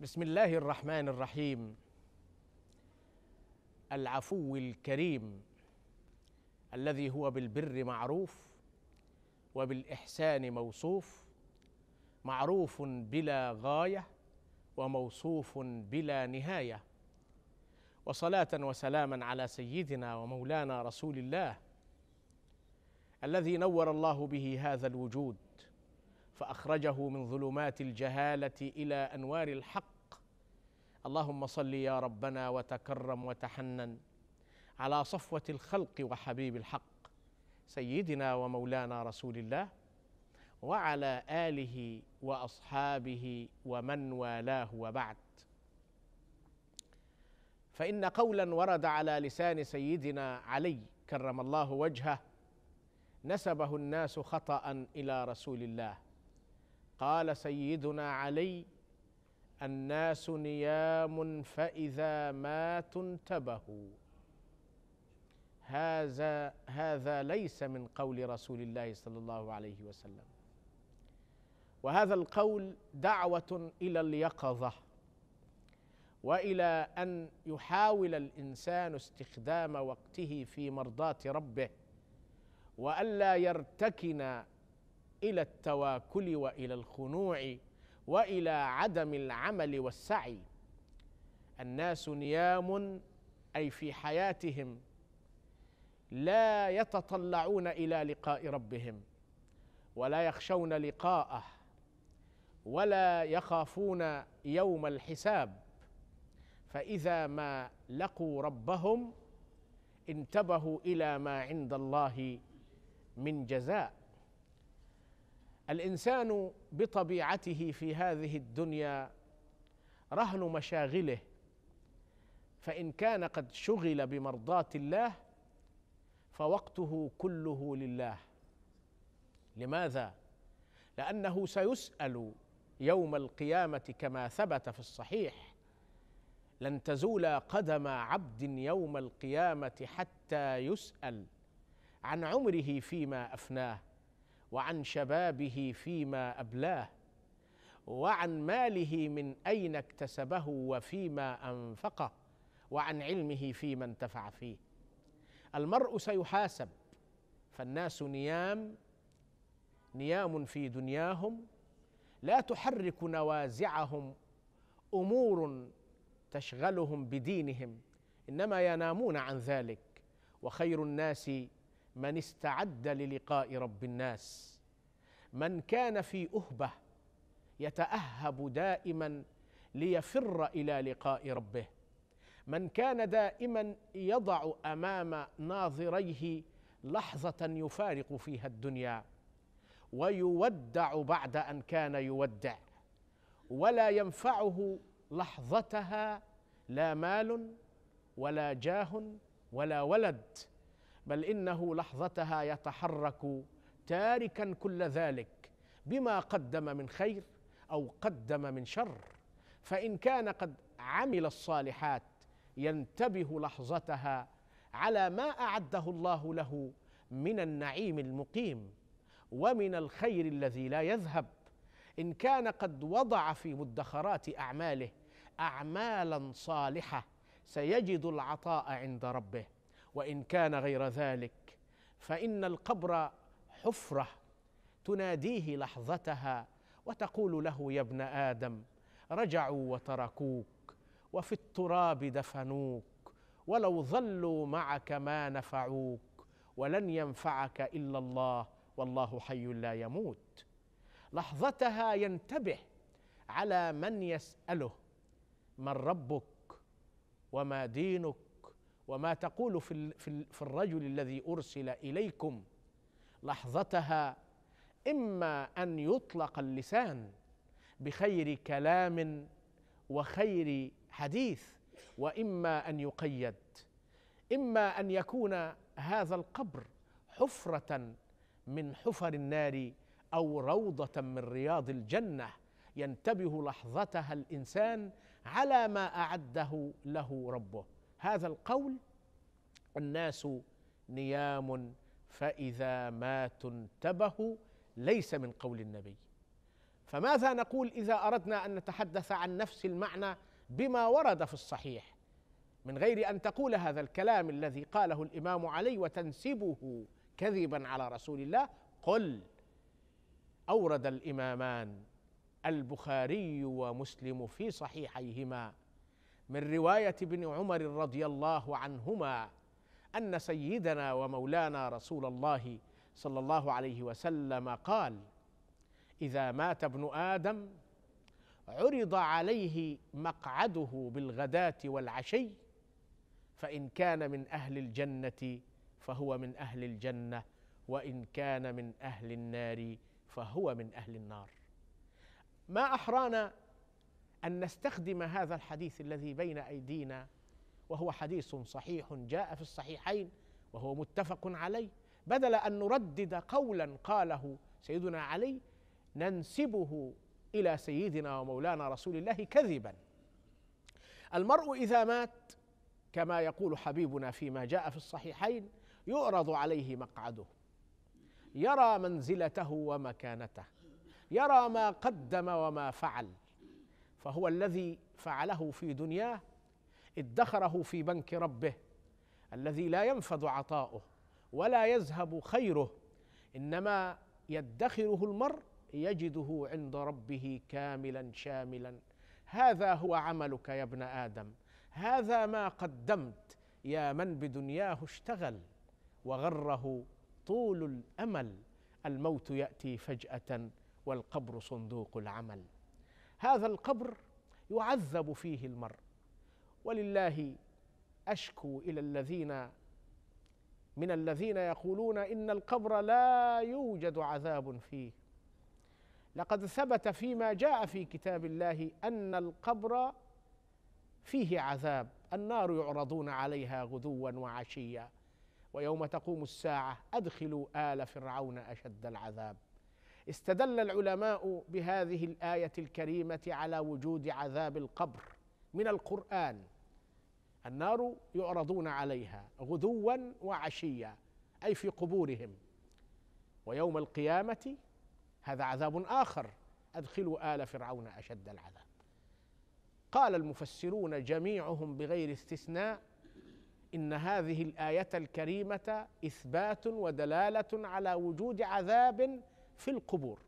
بسم الله الرحمن الرحيم العفو الكريم الذي هو بالبر معروف وبالاحسان موصوف معروف بلا غايه وموصوف بلا نهايه وصلاه وسلاما على سيدنا ومولانا رسول الله الذي نور الله به هذا الوجود فاخرجه من ظلمات الجهاله الى انوار الحق اللهم صل يا ربنا وتكرم وتحنن على صفوه الخلق وحبيب الحق سيدنا ومولانا رسول الله وعلى اله واصحابه ومن والاه وبعد فان قولا ورد على لسان سيدنا علي كرم الله وجهه نسبه الناس خطا الى رسول الله قال سيدنا علي الناس نيام فإذا ماتوا انتبهوا هذا هذا ليس من قول رسول الله صلى الله عليه وسلم وهذا القول دعوة إلى اليقظة والى ان يحاول الانسان استخدام وقته في مرضاه ربه والا يرتكن الى التواكل والى الخنوع والى عدم العمل والسعي الناس نيام اي في حياتهم لا يتطلعون الى لقاء ربهم ولا يخشون لقاءه ولا يخافون يوم الحساب فاذا ما لقوا ربهم انتبهوا الى ما عند الله من جزاء الانسان بطبيعته في هذه الدنيا رهن مشاغله فان كان قد شغل بمرضاه الله فوقته كله لله لماذا لانه سيسال يوم القيامه كما ثبت في الصحيح لن تزول قدم عبد يوم القيامه حتى يسال عن عمره فيما افناه وعن شبابه فيما أبلاه وعن ماله من أين اكتسبه وفيما أنفقه وعن علمه فيما انتفع فيه المرء سيحاسب فالناس نيام نيام في دنياهم لا تحرك نوازعهم امور تشغلهم بدينهم انما ينامون عن ذلك وخير الناس من استعد للقاء رب الناس من كان في اهبه يتاهب دائما ليفر الى لقاء ربه من كان دائما يضع امام ناظريه لحظه يفارق فيها الدنيا ويودع بعد ان كان يودع ولا ينفعه لحظتها لا مال ولا جاه ولا ولد بل انه لحظتها يتحرك تاركا كل ذلك بما قدم من خير او قدم من شر فان كان قد عمل الصالحات ينتبه لحظتها على ما اعده الله له من النعيم المقيم ومن الخير الذي لا يذهب ان كان قد وضع في مدخرات اعماله اعمالا صالحه سيجد العطاء عند ربه وان كان غير ذلك فان القبر حفره تناديه لحظتها وتقول له يا ابن ادم رجعوا وتركوك وفي التراب دفنوك ولو ظلوا معك ما نفعوك ولن ينفعك الا الله والله حي لا يموت لحظتها ينتبه على من يساله من ربك وما دينك وما تقول في, في, في الرجل الذي أرسل إليكم لحظتها إما أن يطلق اللسان بخير كلام وخير حديث وإما أن يقيد إما أن يكون هذا القبر حفرة من حفر النار أو روضة من رياض الجنة ينتبه لحظتها الإنسان على ما أعده له ربه هذا القول الناس نيام فإذا ماتوا انتبهوا ليس من قول النبي فماذا نقول إذا أردنا أن نتحدث عن نفس المعنى بما ورد في الصحيح من غير أن تقول هذا الكلام الذي قاله الإمام علي وتنسبه كذبا على رسول الله قل أورد الإمامان البخاري ومسلم في صحيحيهما من روايه ابن عمر رضي الله عنهما ان سيدنا ومولانا رسول الله صلى الله عليه وسلم قال اذا مات ابن ادم عرض عليه مقعده بالغداه والعشي فان كان من اهل الجنه فهو من اهل الجنه وان كان من اهل النار فهو من اهل النار ما احرانا ان نستخدم هذا الحديث الذي بين ايدينا وهو حديث صحيح جاء في الصحيحين وهو متفق عليه بدل ان نردد قولا قاله سيدنا علي ننسبه الى سيدنا ومولانا رسول الله كذبا المرء اذا مات كما يقول حبيبنا فيما جاء في الصحيحين يؤرض عليه مقعده يرى منزلته ومكانته يرى ما قدم وما فعل فهو الذي فعله في دنياه ادخره في بنك ربه الذي لا ينفذ عطاؤه ولا يذهب خيره انما يدخره المرء يجده عند ربه كاملا شاملا هذا هو عملك يا ابن ادم هذا ما قدمت يا من بدنياه اشتغل وغره طول الامل الموت ياتي فجاه والقبر صندوق العمل هذا القبر يعذب فيه المرء ولله اشكو الى الذين من الذين يقولون ان القبر لا يوجد عذاب فيه لقد ثبت فيما جاء في كتاب الله ان القبر فيه عذاب النار يعرضون عليها غدوا وعشيا ويوم تقوم الساعه ادخلوا ال فرعون اشد العذاب استدل العلماء بهذه الايه الكريمه على وجود عذاب القبر من القران النار يعرضون عليها غدوا وعشيا اي في قبورهم ويوم القيامه هذا عذاب اخر ادخلوا ال فرعون اشد العذاب قال المفسرون جميعهم بغير استثناء ان هذه الايه الكريمه اثبات ودلاله على وجود عذاب في القبور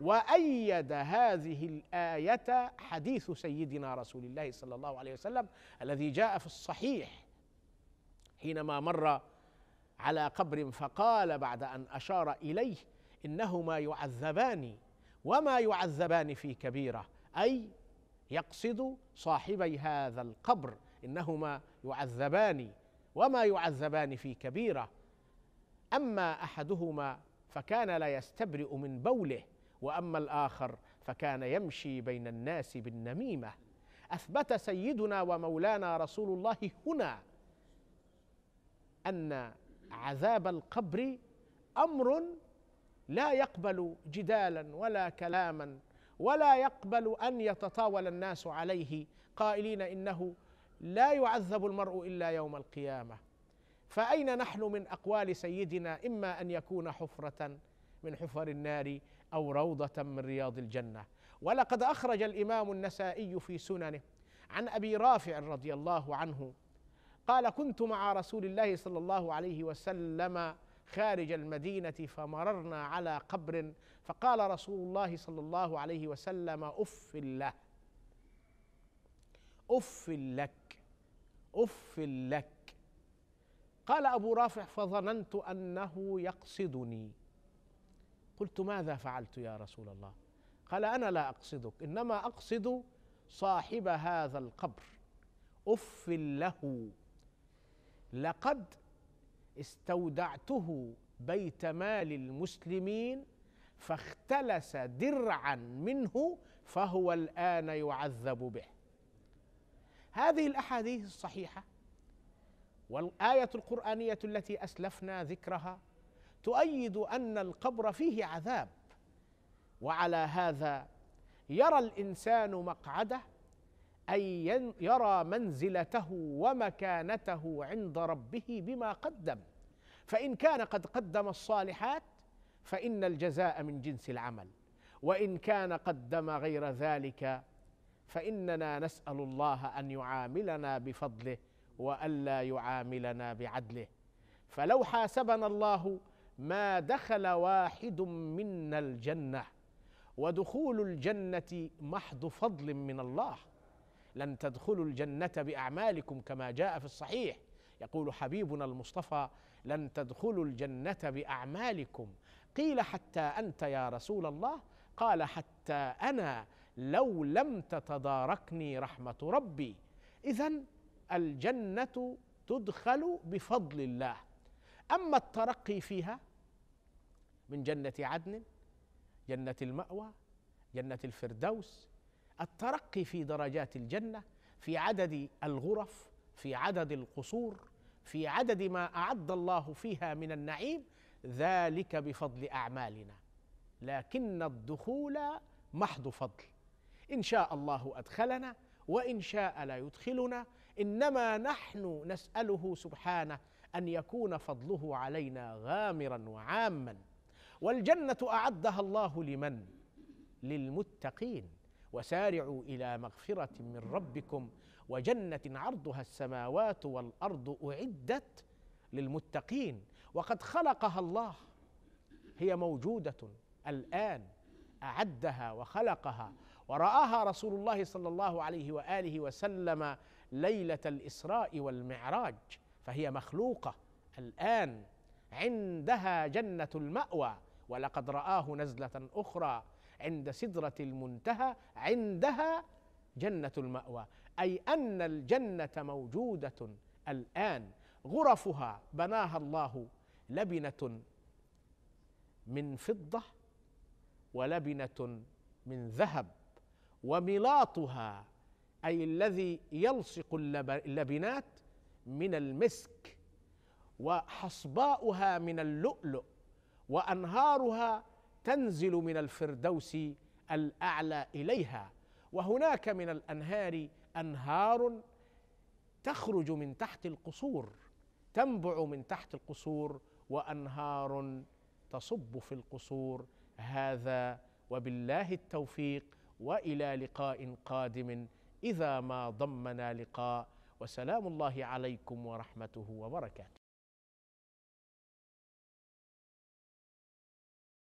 وايد هذه الايه حديث سيدنا رسول الله صلى الله عليه وسلم الذي جاء في الصحيح حينما مر على قبر فقال بعد ان اشار اليه انهما يعذبان وما يعذبان في كبيره اي يقصد صاحبي هذا القبر انهما يعذبان وما يعذبان في كبيره اما احدهما فكان لا يستبرئ من بوله واما الاخر فكان يمشي بين الناس بالنميمه اثبت سيدنا ومولانا رسول الله هنا ان عذاب القبر امر لا يقبل جدالا ولا كلاما ولا يقبل ان يتطاول الناس عليه قائلين انه لا يعذب المرء الا يوم القيامه فأين نحن من أقوال سيدنا إما أن يكون حفرة من حفر النار أو روضة من رياض الجنة ولقد أخرج الإمام النسائي في سننه عن أبي رافع رضي الله عنه قال كنت مع رسول الله صلى الله عليه وسلم خارج المدينة فمررنا على قبر فقال رسول الله صلى الله عليه وسلم أف له أف لك أف لك قال أبو رافع فظننت أنه يقصدني قلت ماذا فعلت يا رسول الله قال أنا لا أقصدك إنما أقصد صاحب هذا القبر أف له لقد استودعته بيت مال المسلمين فاختلس درعا منه فهو الآن يعذب به هذه الأحاديث الصحيحة والايه القرانيه التي اسلفنا ذكرها تؤيد ان القبر فيه عذاب وعلى هذا يرى الانسان مقعده اي يرى منزلته ومكانته عند ربه بما قدم فان كان قد قدم الصالحات فان الجزاء من جنس العمل وان كان قدم غير ذلك فاننا نسال الله ان يعاملنا بفضله والا يعاملنا بعدله فلو حاسبنا الله ما دخل واحد منا الجنه ودخول الجنه محض فضل من الله لن تدخلوا الجنه باعمالكم كما جاء في الصحيح يقول حبيبنا المصطفى لن تدخلوا الجنه باعمالكم قيل حتى انت يا رسول الله قال حتى انا لو لم تتداركني رحمه ربي اذا الجنة تدخل بفضل الله أما الترقي فيها من جنة عدن جنة المأوى جنة الفردوس الترقي في درجات الجنة في عدد الغرف في عدد القصور في عدد ما أعد الله فيها من النعيم ذلك بفضل أعمالنا لكن الدخول محض فضل إن شاء الله أدخلنا وإن شاء لا يدخلنا انما نحن نساله سبحانه ان يكون فضله علينا غامرا وعاما والجنه اعدها الله لمن للمتقين وسارعوا الى مغفره من ربكم وجنه عرضها السماوات والارض اعدت للمتقين وقد خلقها الله هي موجوده الان اعدها وخلقها ورآها رسول الله صلى الله عليه وآله وسلم ليلة الإسراء والمعراج فهي مخلوقة الآن عندها جنة المأوى ولقد رآه نزلة أخرى عند سدرة المنتهى عندها جنة المأوى أي أن الجنة موجودة الآن غرفها بناها الله لبنة من فضة ولبنة من ذهب وملاطها اي الذي يلصق اللبنات من المسك وحصباؤها من اللؤلؤ وانهارها تنزل من الفردوس الاعلى اليها وهناك من الانهار انهار تخرج من تحت القصور تنبع من تحت القصور وانهار تصب في القصور هذا وبالله التوفيق والى لقاء قادم اذا ما ضمنا لقاء وسلام الله عليكم ورحمته وبركاته